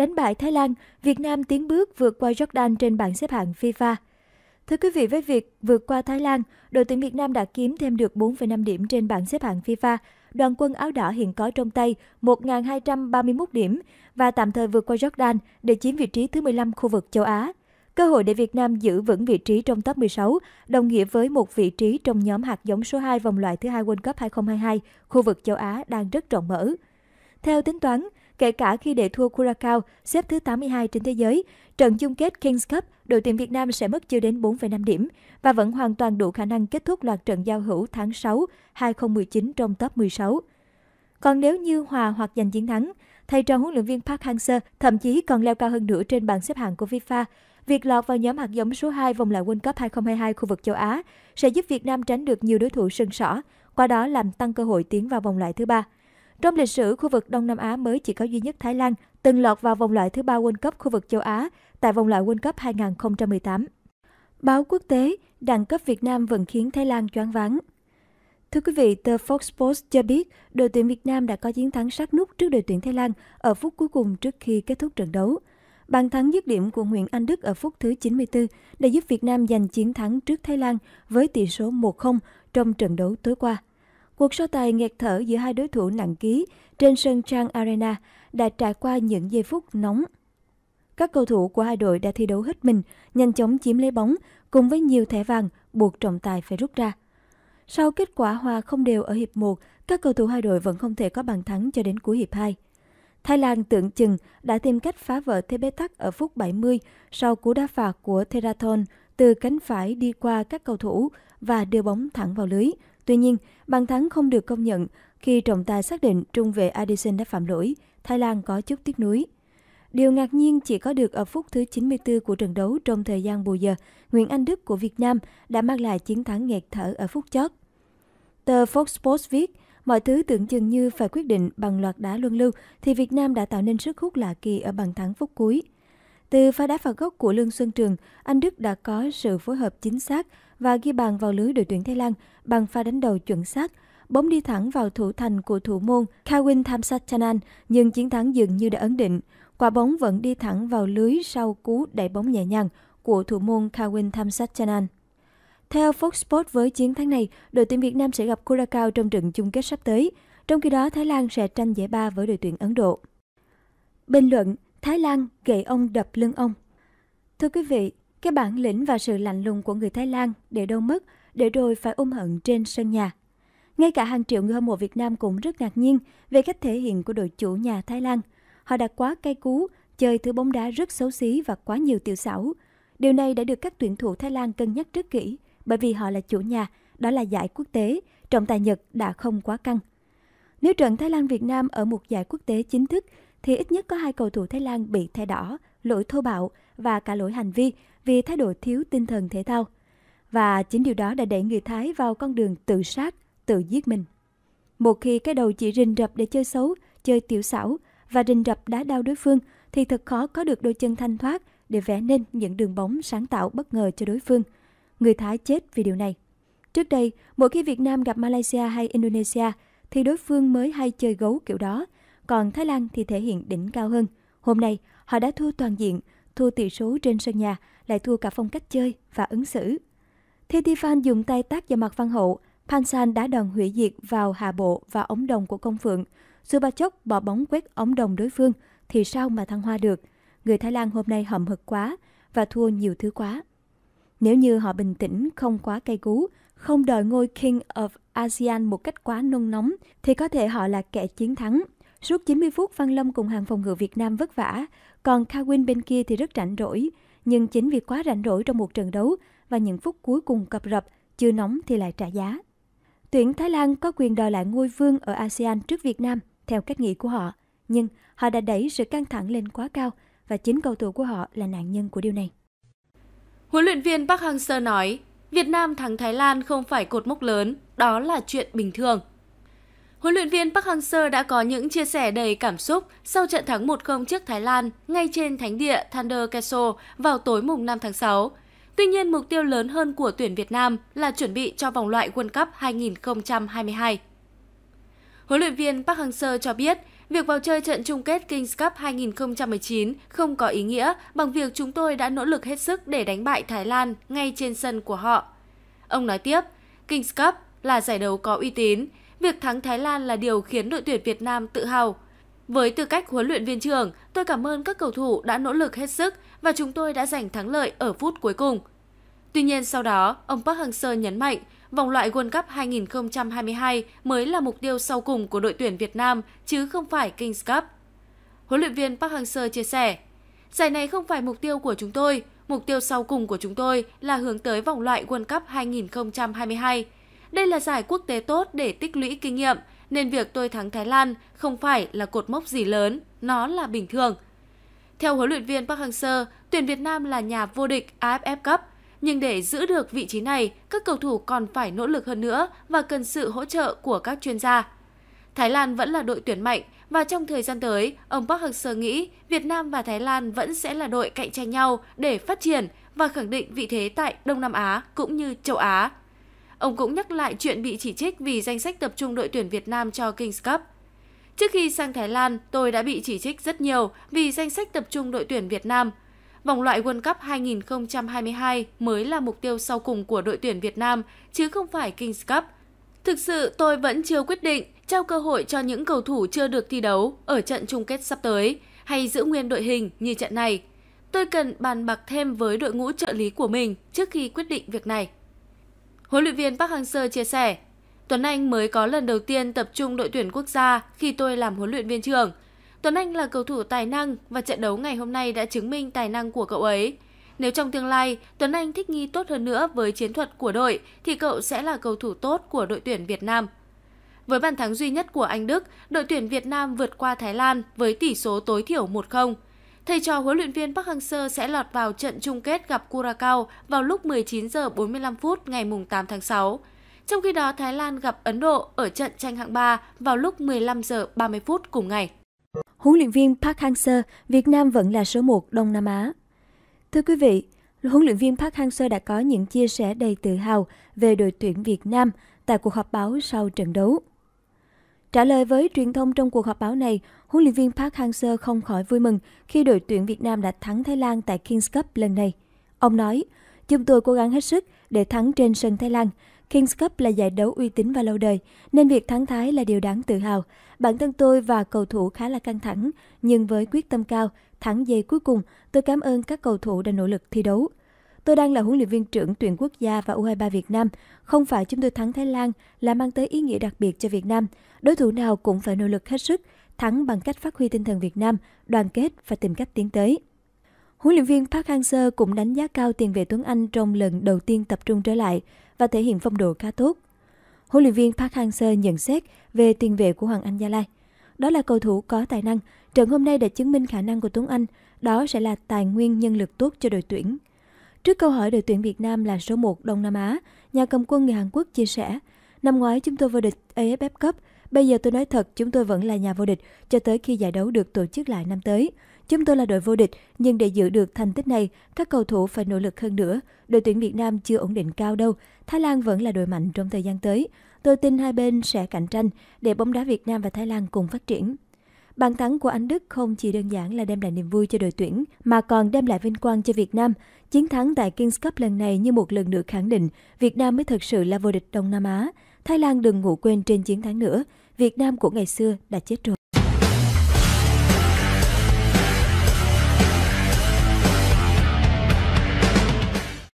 Đánh bại Thái Lan, Việt Nam tiến bước vượt qua Jordan trên bảng xếp hạng FIFA. Thưa quý vị, với việc vượt qua Thái Lan, đội tuyển Việt Nam đã kiếm thêm được 4,5 điểm trên bảng xếp hạng FIFA. Đoàn quân áo đỏ hiện có trong tay 1.231 điểm và tạm thời vượt qua Jordan để chiếm vị trí thứ 15 khu vực châu Á. Cơ hội để Việt Nam giữ vững vị trí trong top 16 đồng nghĩa với một vị trí trong nhóm hạt giống số 2 vòng loại thứ hai World Cup 2022 khu vực châu Á đang rất rộng mở. Theo tính toán, kể cả khi để thua Curacao xếp thứ 82 trên thế giới. Trận chung kết Kings Cup, đội tuyển Việt Nam sẽ mất chưa đến 4,5 điểm và vẫn hoàn toàn đủ khả năng kết thúc loạt trận giao hữu tháng 6 2019 trong top 16. Còn nếu như hòa hoặc giành chiến thắng, thầy trò huấn luyện viên Park Hang-seo thậm chí còn leo cao hơn nữa trên bảng xếp hạng của FIFA. Việc lọt vào nhóm hạt giống số 2 vòng loại World Cup 2022 khu vực châu Á sẽ giúp Việt Nam tránh được nhiều đối thủ sân sỏ, qua đó làm tăng cơ hội tiến vào vòng loại thứ ba. Trong lịch sử, khu vực Đông Nam Á mới chỉ có duy nhất Thái Lan từng lọt vào vòng loại thứ ba World Cup khu vực châu Á tại vòng loại World Cup 2018. Báo quốc tế, đẳng cấp Việt Nam vẫn khiến Thái Lan choáng váng. Thưa quý vị, tờ Fox Sports cho biết đội tuyển Việt Nam đã có chiến thắng sát nút trước đội tuyển Thái Lan ở phút cuối cùng trước khi kết thúc trận đấu. Bàn thắng dứt điểm của Nguyễn Anh Đức ở phút thứ 94 đã giúp Việt Nam giành chiến thắng trước Thái Lan với tỷ số 1-0 trong trận đấu tối qua. Cuộc so tài nghẹt thở giữa hai đối thủ nặng ký trên sân Trang Arena đã trải qua những giây phút nóng. Các cầu thủ của hai đội đã thi đấu hết mình, nhanh chóng chiếm lấy bóng cùng với nhiều thẻ vàng buộc trọng tài phải rút ra. Sau kết quả hòa không đều ở hiệp 1, các cầu thủ hai đội vẫn không thể có bàn thắng cho đến cuối hiệp 2. Thái Lan tưởng chừng đã tìm cách phá vỡ thế bế tắc ở phút 70 sau cú đá phạt của Theraton từ cánh phải đi qua các cầu thủ và đưa bóng thẳng vào lưới – Tuy nhiên, bàn thắng không được công nhận khi trọng tài xác định trung vệ Addison đã phạm lỗi, Thái Lan có chút tiếc nuối. Điều ngạc nhiên chỉ có được ở phút thứ 94 của trận đấu trong thời gian bù giờ, Nguyễn Anh Đức của Việt Nam đã mang lại chiến thắng nghẹt thở ở phút chót. Tờ Fox Sports viết, mọi thứ tưởng chừng như phải quyết định bằng loạt đá luân lưu thì Việt Nam đã tạo nên sức hút lạ kỳ ở bàn thắng phút cuối. Từ pha đá phạt góc của Lương Xuân Trường, anh Đức đã có sự phối hợp chính xác và ghi bàn vào lưới đội tuyển Thái Lan bằng pha đánh đầu chuẩn xác. Bóng đi thẳng vào thủ thành của thủ môn Kawin Thamsachanan, nhưng chiến thắng dường như đã ấn định. Quả bóng vẫn đi thẳng vào lưới sau cú đẩy bóng nhẹ nhàng của thủ môn Kawin Thamsachanan. Theo Fox Sports với chiến thắng này, đội tuyển Việt Nam sẽ gặp Curacao trong trận chung kết sắp tới. Trong khi đó, Thái Lan sẽ tranh giải ba với đội tuyển Ấn Độ. Bình luận Thái Lan gậy ông đập lưng ông Thưa quý vị, cái bản lĩnh và sự lạnh lùng của người Thái Lan để đâu mất, để rồi phải ôm hận trên sân nhà. Ngay cả hàng triệu người hâm mộ Việt Nam cũng rất ngạc nhiên về cách thể hiện của đội chủ nhà Thái Lan. Họ đã quá cay cú, chơi thứ bóng đá rất xấu xí và quá nhiều tiểu xảo. Điều này đã được các tuyển thủ Thái Lan cân nhắc rất kỹ, bởi vì họ là chủ nhà, đó là giải quốc tế, trọng tài Nhật đã không quá căng. Nếu trận Thái Lan Việt Nam ở một giải quốc tế chính thức thì ít nhất có hai cầu thủ Thái Lan bị thay đỏ lỗi thô bạo và cả lỗi hành vi vì thái độ thiếu tinh thần thể thao. Và chính điều đó đã đẩy người Thái vào con đường tự sát, tự giết mình. Một khi cái đầu chỉ rình rập để chơi xấu, chơi tiểu xảo và rình rập đá đau đối phương thì thật khó có được đôi chân thanh thoát để vẽ nên những đường bóng sáng tạo bất ngờ cho đối phương. Người Thái chết vì điều này. Trước đây, mỗi khi Việt Nam gặp Malaysia hay Indonesia thì đối phương mới hay chơi gấu kiểu đó, còn Thái Lan thì thể hiện đỉnh cao hơn. Hôm nay, Họ đã thua toàn diện, thua tỷ số trên sân nhà, lại thua cả phong cách chơi và ứng xử. Thi Fan dùng tay tác vào mặt Văn Hậu, San đã đòn hủy diệt vào hạ bộ và ống đồng của công phượng. Subachok bỏ bóng quét ống đồng đối phương, thì sao mà thăng hoa được. Người Thái Lan hôm nay hậm hực quá và thua nhiều thứ quá. Nếu như họ bình tĩnh, không quá cay cú, không đòi ngôi King of ASEAN một cách quá nung nóng, thì có thể họ là kẻ chiến thắng. Suốt 90 phút Văn Lâm cùng hàng phòng ngự Việt Nam vất vả, còn Kawin bên kia thì rất rảnh rỗi. Nhưng chính vì quá rảnh rỗi trong một trận đấu và những phút cuối cùng cập rập, chưa nóng thì lại trả giá. Tuyển Thái Lan có quyền đòi lại ngôi vương ở ASEAN trước Việt Nam theo cách nghĩ của họ, nhưng họ đã đẩy sự căng thẳng lên quá cao và chính cầu thủ của họ là nạn nhân của điều này. Huấn luyện viên Park Hang-seo nói, Việt Nam thắng Thái Lan không phải cột mốc lớn, đó là chuyện bình thường. Huấn luyện viên Park Hang-seo đã có những chia sẻ đầy cảm xúc sau trận thắng 1-0 trước Thái Lan ngay trên thánh địa Thunder Castle vào tối mùng 5 tháng 6. Tuy nhiên, mục tiêu lớn hơn của tuyển Việt Nam là chuẩn bị cho vòng loại World Cup 2022. Huấn luyện viên Park Hang-seo cho biết, việc vào chơi trận chung kết Kings Cup 2019 không có ý nghĩa bằng việc chúng tôi đã nỗ lực hết sức để đánh bại Thái Lan ngay trên sân của họ. Ông nói tiếp, Kings Cup là giải đấu có uy tín, Việc thắng Thái Lan là điều khiến đội tuyển Việt Nam tự hào. Với tư cách huấn luyện viên trưởng, tôi cảm ơn các cầu thủ đã nỗ lực hết sức và chúng tôi đã giành thắng lợi ở phút cuối cùng. Tuy nhiên sau đó, ông Park Hang-seo nhấn mạnh vòng loại World Cup 2022 mới là mục tiêu sau cùng của đội tuyển Việt Nam chứ không phải Kings Cup. Huấn luyện viên Park Hang-seo chia sẻ, giải này không phải mục tiêu của chúng tôi, mục tiêu sau cùng của chúng tôi là hướng tới vòng loại World Cup 2022. Đây là giải quốc tế tốt để tích lũy kinh nghiệm, nên việc tôi thắng Thái Lan không phải là cột mốc gì lớn, nó là bình thường. Theo huấn luyện viên Park Hang-seo, tuyển Việt Nam là nhà vô địch AFF Cup, nhưng để giữ được vị trí này, các cầu thủ còn phải nỗ lực hơn nữa và cần sự hỗ trợ của các chuyên gia. Thái Lan vẫn là đội tuyển mạnh và trong thời gian tới, ông Park Hang-seo nghĩ Việt Nam và Thái Lan vẫn sẽ là đội cạnh tranh nhau để phát triển và khẳng định vị thế tại Đông Nam Á cũng như châu Á Ông cũng nhắc lại chuyện bị chỉ trích vì danh sách tập trung đội tuyển Việt Nam cho Kings Cup. Trước khi sang Thái Lan, tôi đã bị chỉ trích rất nhiều vì danh sách tập trung đội tuyển Việt Nam. Vòng loại World Cup 2022 mới là mục tiêu sau cùng của đội tuyển Việt Nam, chứ không phải Kings Cup. Thực sự tôi vẫn chưa quyết định trao cơ hội cho những cầu thủ chưa được thi đấu ở trận chung kết sắp tới hay giữ nguyên đội hình như trận này. Tôi cần bàn bạc thêm với đội ngũ trợ lý của mình trước khi quyết định việc này. Huấn luyện viên Park Hang-seo chia sẻ, Tuấn Anh mới có lần đầu tiên tập trung đội tuyển quốc gia khi tôi làm huấn luyện viên trưởng. Tuấn Anh là cầu thủ tài năng và trận đấu ngày hôm nay đã chứng minh tài năng của cậu ấy. Nếu trong tương lai Tuấn Anh thích nghi tốt hơn nữa với chiến thuật của đội thì cậu sẽ là cầu thủ tốt của đội tuyển Việt Nam. Với bàn thắng duy nhất của Anh Đức, đội tuyển Việt Nam vượt qua Thái Lan với tỷ số tối thiểu 1-0. Thầy trò huấn luyện viên Park Hang-seo sẽ lọt vào trận chung kết gặp Curacao vào lúc 19 giờ 45 phút ngày 8 tháng 6. Trong khi đó, Thái Lan gặp Ấn Độ ở trận tranh hạng 3 vào lúc 15 giờ 30 phút cùng ngày. Huấn luyện viên Park Hang-seo, Việt Nam vẫn là số 1 Đông Nam Á. Thưa quý vị, huấn luyện viên Park Hang-seo đã có những chia sẻ đầy tự hào về đội tuyển Việt Nam tại cuộc họp báo sau trận đấu. Trả lời với truyền thông trong cuộc họp báo này, huấn luyện viên Park Hang-seo không khỏi vui mừng khi đội tuyển Việt Nam đã thắng Thái Lan tại Kings Cup lần này. Ông nói, chúng tôi cố gắng hết sức để thắng trên sân Thái Lan. Kings Cup là giải đấu uy tín và lâu đời, nên việc thắng Thái là điều đáng tự hào. Bản thân tôi và cầu thủ khá là căng thẳng, nhưng với quyết tâm cao, thắng giây cuối cùng, tôi cảm ơn các cầu thủ đã nỗ lực thi đấu. Tôi đang là huấn luyện viên trưởng tuyển quốc gia và U23 Việt Nam. Không phải chúng tôi thắng Thái Lan là mang tới ý nghĩa đặc biệt cho Việt Nam. Đối thủ nào cũng phải nỗ lực hết sức, thắng bằng cách phát huy tinh thần Việt Nam, đoàn kết và tìm cách tiến tới. Huấn luyện viên Park Hang-seo cũng đánh giá cao tiền vệ Tuấn Anh trong lần đầu tiên tập trung trở lại và thể hiện phong độ khá tốt. Huấn luyện viên Park Hang-seo nhận xét về tiền vệ của Hoàng Anh Gia Lai. Đó là cầu thủ có tài năng. Trận hôm nay đã chứng minh khả năng của Tuấn Anh. Đó sẽ là tài nguyên nhân lực tốt cho đội tuyển. Trước câu hỏi đội tuyển Việt Nam là số 1 Đông Nam Á, nhà cầm quân người Hàn Quốc chia sẻ, năm ngoái chúng tôi vô địch AFF Cup, bây giờ tôi nói thật chúng tôi vẫn là nhà vô địch cho tới khi giải đấu được tổ chức lại năm tới. Chúng tôi là đội vô địch, nhưng để giữ được thành tích này, các cầu thủ phải nỗ lực hơn nữa. Đội tuyển Việt Nam chưa ổn định cao đâu, Thái Lan vẫn là đội mạnh trong thời gian tới. Tôi tin hai bên sẽ cạnh tranh để bóng đá Việt Nam và Thái Lan cùng phát triển. Bàn thắng của Anh Đức không chỉ đơn giản là đem lại niềm vui cho đội tuyển mà còn đem lại vinh quang cho Việt Nam. Chiến thắng tại Kings Cup lần này như một lần nữa khẳng định Việt Nam mới thật sự là vô địch Đông Nam Á. Thái Lan đừng ngủ quên trên chiến thắng nữa, Việt Nam của ngày xưa đã chết rồi.